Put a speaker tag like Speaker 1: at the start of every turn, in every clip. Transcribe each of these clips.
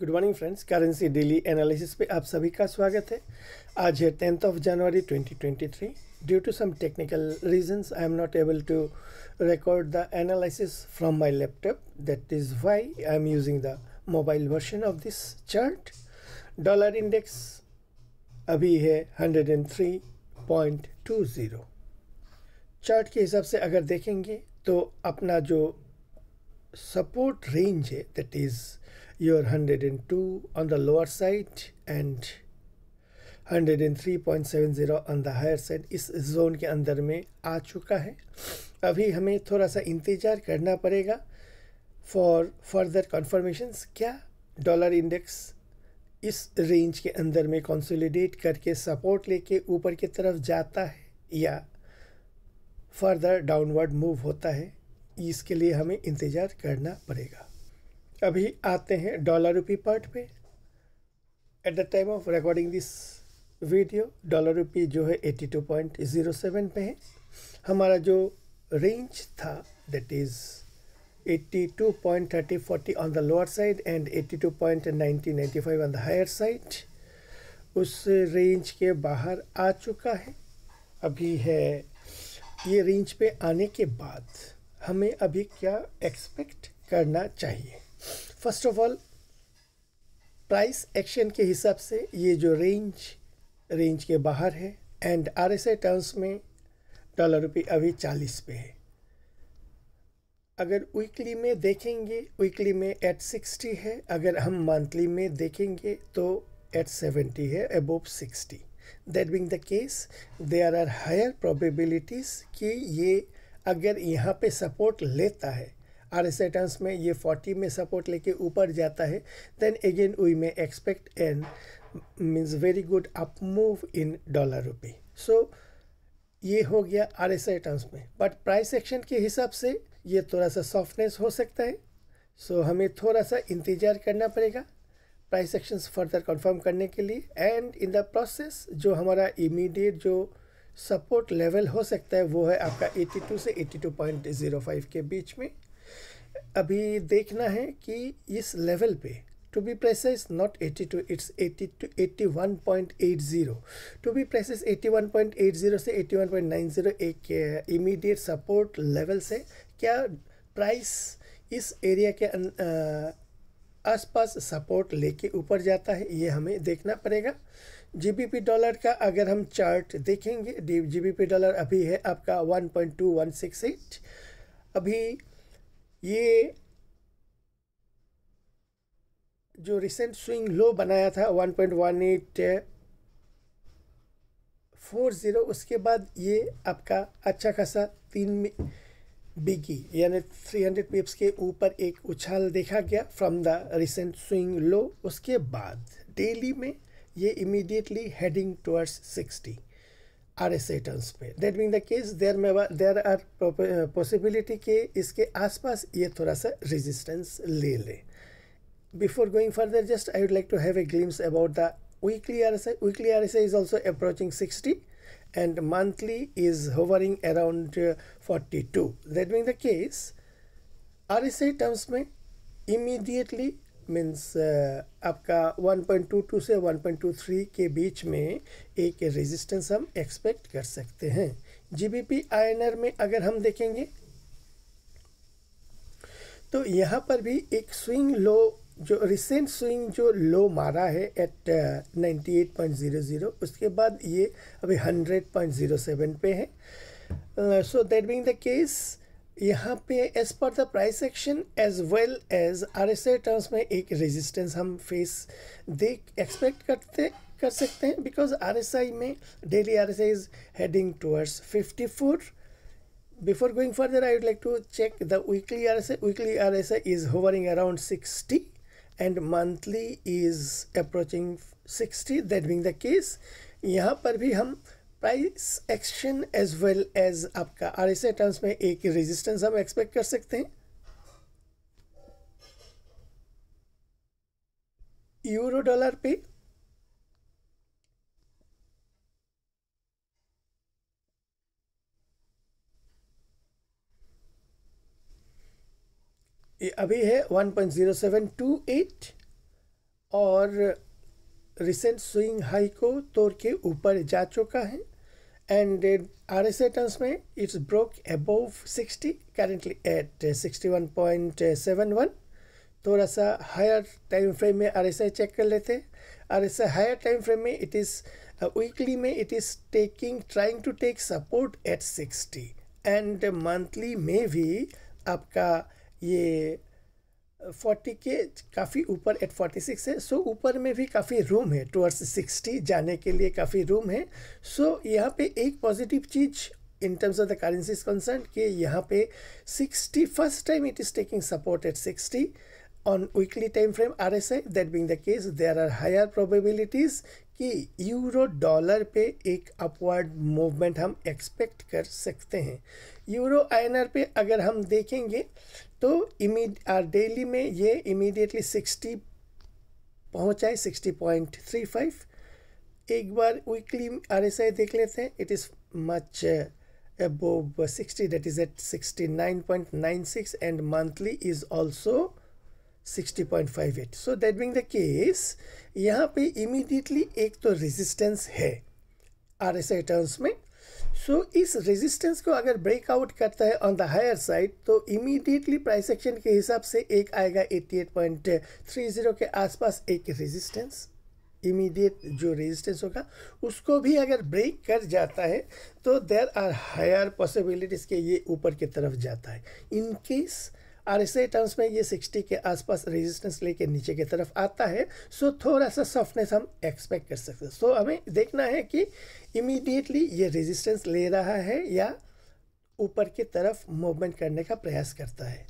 Speaker 1: good morning friends currency daily analysis पे आप सभी का स्वागत है आज है tenth of January 2023 due to some technical reasons I am not able to record the analysis from my laptop that is why I am using the mobile version of this chart dollar index अभी है hundred chart के हिसाब से अगर देखेंगे तो अपना जो सपोर्ट रेंज है that is your 102 on the lower side and 103.70 on the higher side इस जोन के अंदर में आ चुका है अभी हमें थोड़ा सा इंतज़ार करना पड़ेगा फॉर फर्दर कन्फर्मेशन क्या डॉलर इंडेक्स इस रेंज के अंदर में कंसोलिडेट करके सपोर्ट लेके ऊपर की तरफ जाता है या फर्दर डाउनवर्ड मूव होता है इसके लिए हमें इंतज़ार करना पड़ेगा अभी आते हैं डॉलर रुपी पार्ट पे at the time of recording this video dollar rupee जो है eighty two point zero seven पे है हमारा जो रेंज था that is eighty two point thirty forty on the lower side and eighty two point ninety ninety five on the higher side उस range के बाहर आ चुका है अभी है ये रेंज पे आने के बाद हमें अभी क्या एक्सपेक्ट करना चाहिए first of all price action के हिसाब से ये जो रेंज रेंज के बाहर है एंड आर एस टर्म्स में डॉलर रुपये अभी चालीस पे है अगर वीकली में देखेंगे वीकली में एट सिक्सटी है अगर हम मंथली में देखेंगे तो एट सेवेंटी है above sixty that being the case there are higher probabilities कि ये अगर यहाँ पे सपोर्ट लेता है आर एस टर्म्स में ये फोर्टी में सपोर्ट लेके ऊपर जाता है then again we may expect an means very good up move in dollar rupee so ये हो गया आर एस टर्म्स में बट प्राइस एक्शन के हिसाब से ये थोड़ा सा सॉफ्टनेस हो सकता है सो so, हमें थोड़ा सा इंतज़ार करना पड़ेगा प्राइस एक्शंस फर्दर कंफर्म करने के लिए एंड इन द प्रोसेस जो हमारा इमीडिएट जो सपोर्ट लेवल हो सकता है वो है आपका 82 से 82.05 के बीच में अभी देखना है कि इस लेवल पे to be precise not eighty two it's eighty two one point eight zero to be precise zero से वन पॉइंट नाइन जीरो एक इमीडिएट सपोर्ट लेवल से क्या प्राइस इस एरिया के uh, आसपास सपोर्ट लेके ऊपर जाता है ये हमें देखना पड़ेगा जीबीपी डॉलर का अगर हम चार्ट देखेंगे जीबीपी डॉलर अभी है आपका one one point two six eight अभी ये जो रिसेंट स्विंग लो बनाया था 1.18 फोर ज़ीरो उसके बाद ये आपका अच्छा खासा तीन बिगी यानी 300 पिप्स के ऊपर एक उछाल देखा गया from the recent swing low उसके बाद डेली में ये immediately heading towards 60 R S items That being the case, there there are uh, possibility R possibility के इसके आसपास ये थोड़ा सा resistance ले ले before going further just i would like to have a glimpse about the weekly rsi weekly rsi is also approaching 60 and monthly is hovering around uh, 42 that being the case rsi terms mein immediately means uh, आपका 1.22 से 1.23 के बीच में एक resistance हम expect कर सकते हैं GBP are में अगर हम देखेंगे तो यहाँ पर भी एक स्विंग लो जो रिसेंट स्विंग जो लो मारा है एट 98.00 uh, उसके बाद ये अभी 100.07 पे है so that being the case यहाँ पे as per the price section as well as R S I terms में एक रेजिस्टेंस हम फेस देख एक्सपेक्ट करते कर सकते हैं बिकॉज आर एस आई में daily R S I is heading towards fifty four before going further I would like to check the weekly R S I weekly R S I is hovering around sixty and monthly is approaching sixty that being the case यहाँ पर भी हम price action as well as आपका R S terms में एक resistance हम expect कर सकते हैं यूरो डॉलर पे ये अभी है one point zero seven two eight और रिसेंट स्विंग हाई को तोड़ के ऊपर जा चुका है एंड आर एस टर्म्स में it's broke above sixty currently at sixty one point seven one थोड़ा सा हायर टाइम फ्रेम में आर एस आई चेक कर लेते हैं R S I higher time frame में इट इज़ वीकली में it is taking trying to take support at sixty and monthly में भी आपका ये 40 के काफ़ी ऊपर एट 46 है सो ऊपर में भी काफ़ी रूम है टूअर्ड्स 60 जाने के लिए काफ़ी रूम है सो यहाँ पे एक पॉजिटिव चीज in terms of the currency is concern कि यहाँ पे 60 first time it is taking support at 60 on weekly time frame R S I that being the case there are higher probabilities कि euro dollar पे एक upward movement हम expect कर सकते हैं यूरो आईएनआर पे अगर हम देखेंगे तो इमीडिय डेली में ये इमीडिएटली 60 पहुँचाए फाइव एक बार वीकली आर एस आई देख लेते हैं it is much above sixty that is at sixty nine nine point six and monthly is also sixty point five eight so that being the case यहाँ पे immediately एक तो resistance है are S I terms में सो so, इस resistance को अगर breakout करता है ऑन द हायर साइड तो इमीडिएटली प्राइस एक्शन के हिसाब से एक आएगा 88.30 के आसपास एक रेजिस्टेंस इमीडिएट जो रेजिस्टेंस होगा उसको भी अगर ब्रेक कर जाता है तो देर आर हायर पॉसिबिलिटीज़ के ये ऊपर की तरफ जाता है in case R S terms में ये सिक्सटी के आसपास रेजिस्टेंस लेके नीचे की तरफ आता है सो थोड़ा सा सॉफ्टनेस हम एक्सपेक्ट कर सकते हैं सो हमें देखना है कि इमीडिएटली ये रेजिस्टेंस ले रहा है या ऊपर की तरफ मूवमेंट करने का प्रयास करता है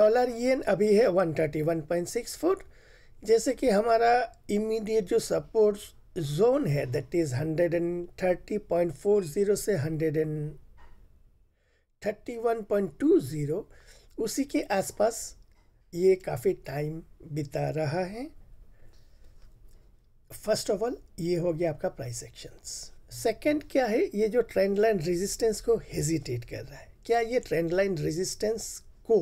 Speaker 1: डॉलर येन अभी है 131.64 जैसे कि हमारा इमीडिएट जो सपोर्ट जोन है दैट इज़ 130.40 से 100 thirty one point two zero उसी के आसपास ये काफ़ी टाइम बिता रहा है फर्स्ट ऑफ ऑल ये हो गया आपका प्राइस एक्शंस सेकंड क्या है ये जो ट्रेंड लाइन रेजिस्टेंस को हेजिटेट कर रहा है क्या ये ट्रेंड लाइन रेजिस्टेंस को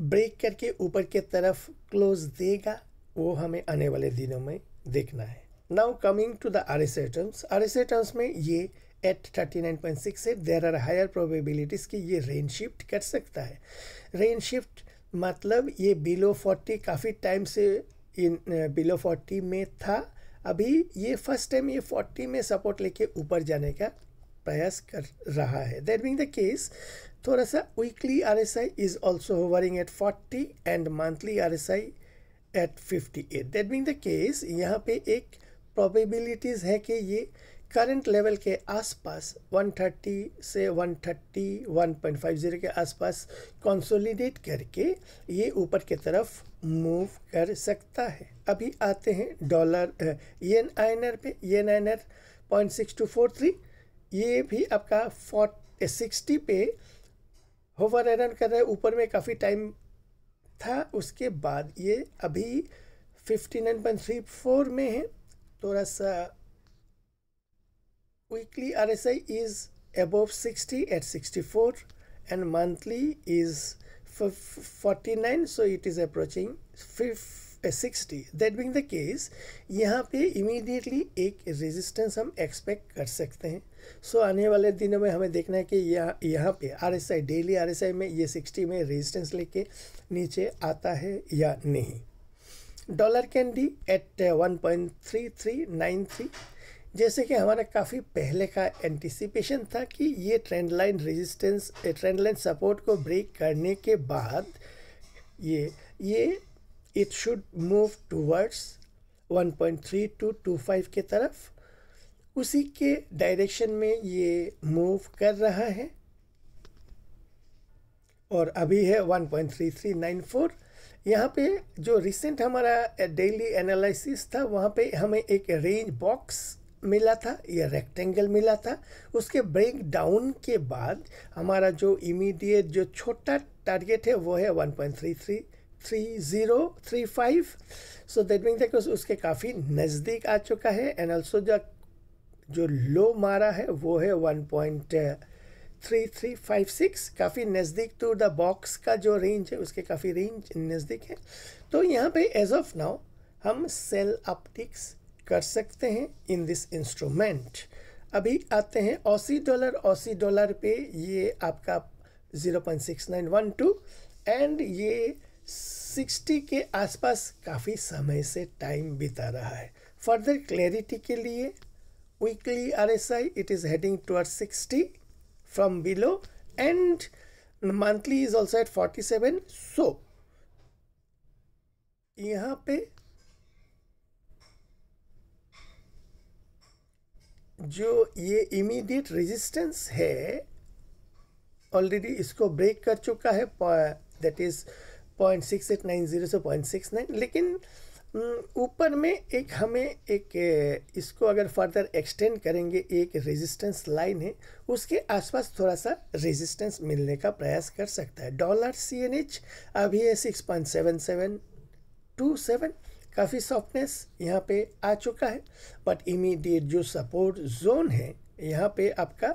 Speaker 1: ब्रेक करके ऊपर के तरफ क्लोज देगा वो हमें आने वाले दिनों में देखना है now coming to the R S terms R S terms में ये at 39.68 there are higher probabilities कि ये रेन शिफ्ट कर सकता है रेन शिफ्ट मतलब ये बिलो 40 काफ़ी टाइम से इन बिलो 40 में था अभी ये फर्स्ट टाइम ये 40 में सपोर्ट लेके ऊपर जाने का प्रयास कर रहा है दैट बिंग द केस थोड़ा सा weekly R S I is also hovering at forty and monthly R S I at fifty eight that being the case यहाँ पे एक प्रोबेबिलिटीज़ है कि ये करंट लेवल के आसपास 130 से 131.50 के आसपास कंसोलिडेट करके ये ऊपर की तरफ मूव कर सकता है अभी आते हैं डॉलर येन आर पे yen R point six two four three ये भी आपका फोर्ट सिक्सटी पे होवर एरन कर रहा है ऊपर में काफ़ी टाइम था उसके बाद ये अभी fifty nine point three four में है थोड़ा सा weekly RSI is above 60 at 64 and monthly is 49 so it is approaching 60 that being the case यहाँ पे immediately एक resistance हम expect कर सकते हैं so, आने वाले दिनों में हमें देखना है कि यहाँ यहाँ पे RSI daily RSI में ये 60 में resistance लेके नीचे आता है या नहीं डॉलर कैंडी एट 1.3393 जैसे कि हमारा काफ़ी पहले का एंटिसिपेशन था कि ये trend line resistance trend line support को ब्रेक करने के बाद ये ये it should move towards 1.3 to 25 के तरफ उसी के डायरेक्शन में ये मूव कर रहा है और अभी है 1.3394 यहाँ पे जो रिसेंट हमारा डेली एनालिसिस था वहाँ पे हमें एक रेंज बॉक्स मिला था या रेक्टेंगल मिला था उसके ब्रेक डाउन के बाद हमारा जो इमीडिएट जो छोटा टारगेट है वो है 1.33 three zero three five so that means that उसके काफ़ी नज़दीक आ चुका है एंड ऑल्सो जो जो लो मारा है वो है one point three three five six काफ़ी नज़दीक टू द बॉक्स का जो रेंज है उसके काफ़ी रेंज नज़दीक है तो यहाँ पे एज ऑफ नाउ हम सेल ऑप्टिक्स कर सकते हैं इन दिस इंस्ट्रूमेंट अभी आते हैं ऑसी डॉलर ऑसी डॉलर पे ये आपका 0.6912 एंड ये 60 के आसपास काफ़ी समय से टाइम बिता रहा है फर्दर क्लैरिटी के लिए R S I it is heading toward sixty from below and monthly is also at forty seven so यहाँ पे जो ये इमीडिएट रेजिस्टेंस है ऑलरेडी इसको ब्रेक कर चुका है that is point six eight nine zero से पॉइंट सिक्स नाइन लेकिन ऊपर में एक हमें एक इसको अगर फर्दर एक्सटेंड करेंगे एक रेजिस्टेंस लाइन है उसके आसपास थोड़ा सा रेजिस्टेंस मिलने का प्रयास कर सकता है डॉलर सी एन एच अभी है six point seven seven two seven काफ़ी सॉफ्टनेस यहाँ पे आ चुका है बट इमीडिएट जो सपोर्ट जोन है यहाँ पे आपका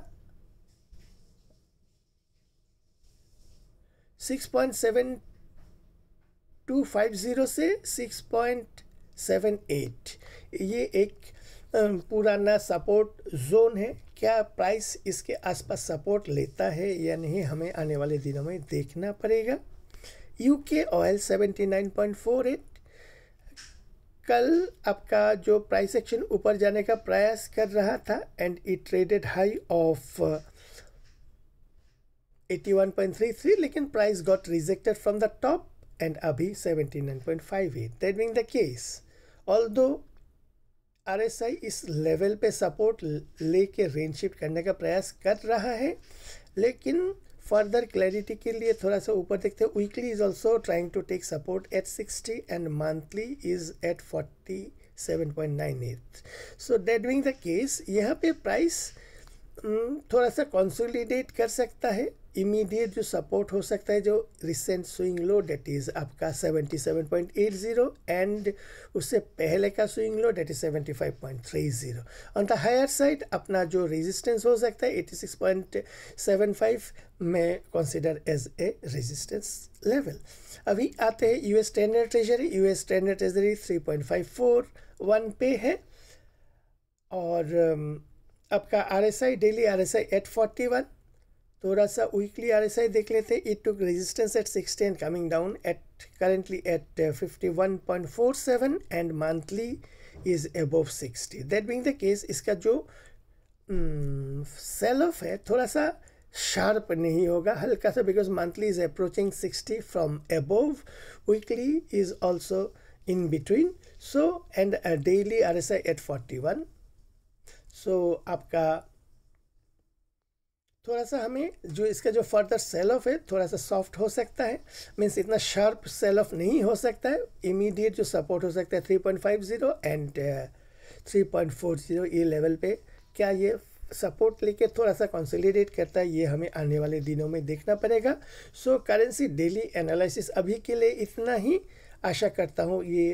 Speaker 1: 6.7250 से 6.78 ये एक पुराना सपोर्ट जोन है क्या प्राइस इसके आसपास सपोर्ट लेता है या नहीं हमें आने वाले दिनों में देखना पड़ेगा यूके ऑयल 79.48 कल आपका जो प्राइस एक्शन ऊपर जाने का प्रयास कर रहा था and it traded high of 81.33 लेकिन price got rejected from the top and अभी 79.58 that being the case although R S I इस लेवल पे सपोर्ट लेके रेंज शिफ्ट करने का प्रयास कर रहा है लेकिन फर्दर क्लैरिटी के लिए थोड़ा सा ऊपर देखते हैं weekly is also trying to take support at sixty and monthly is at forty seven point nine eight so that being the case यहाँ पे प्राइस हम्म, थोड़ा सा कंसोलिडेट कर सकता है इमीडिएट जो सपोर्ट हो सकता है जो recent swing low that is आपका 77.80 एंड उससे पहले का swing low that is 75.30 on the higher side अपना जो रेजिस्टेंस हो सकता है 86.75 में consider as a resistance level अभी आते हैं US standard treasury US standard treasury one पे है और um, आपका आरएसआई डेली आरएसआई वन थोड़ा सा वीकली आर एस आई देख लेते it took resistance at sixteen coming down at currently at fifty one point four seven and monthly is above sixty that being the case इसका जो cell mm, of है थोड़ा सा sharp नहीं होगा हल्का सा because monthly is approaching sixty from above weekly is also so and daily R S I at forty 41 so आपका थोड़ा सा हमें जो इसका जो फर्दर सेल ऑफ है थोड़ा सा सॉफ्ट हो सकता है मीन्स इतना शार्प सेल ऑफ नहीं हो सकता है इमीडिएट जो सपोर्ट हो सकता है three point five zero and three point four zero ये लेवल पे क्या ये सपोर्ट लेके थोड़ा सा कंसोलिडेट करता है ये हमें आने वाले दिनों में देखना पड़ेगा सो करेंसी डेली एनालिसिस अभी के लिए इतना ही आशा करता हूँ ये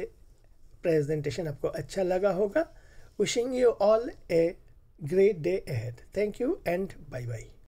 Speaker 1: प्रेजेंटेशन आपको अच्छा लगा होगा wishing you all a great day ahead thank you and bye bye